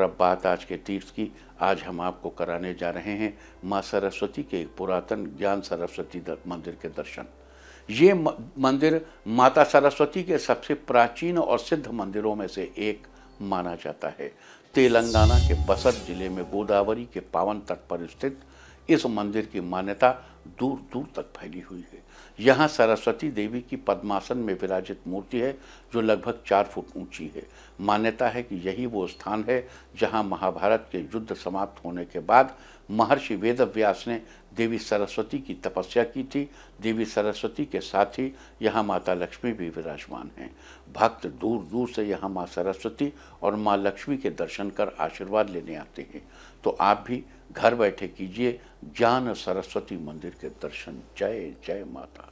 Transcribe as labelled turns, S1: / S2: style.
S1: और अब बात आज के तीर्थ की आज हम आपको कराने जा रहे हैं माँ सरस्वती के पुरातन ज्ञान सरस्वती मंदिर के दर्शन ये मंदिर माता सरस्वती के सबसे प्राचीन और सिद्ध मंदिरों में से एक माना जाता है तेलंगाना के बसत जिले में गोदावरी के पावन तट पर स्थित इस मंदिर की मान्यता दूर दूर तक फैली हुई है यहाँ सरस्वती देवी की पद्मासन में विराजित मूर्ति है जो लगभग चार फुट ऊंची है मान्यता है कि यही वो स्थान है जहाँ महाभारत के युद्ध समाप्त होने के बाद महर्षि वेदव्यास ने देवी सरस्वती की तपस्या की थी देवी सरस्वती के साथ ही यहाँ माता लक्ष्मी भी विराजमान हैं भक्त दूर दूर से यहाँ माँ सरस्वती और माँ लक्ष्मी के दर्शन कर आशीर्वाद लेने आते हैं तो आप भी घर बैठे कीजिए ज्ञान सरस्वती मंदिर मंदिर के दर्शन जय जय माता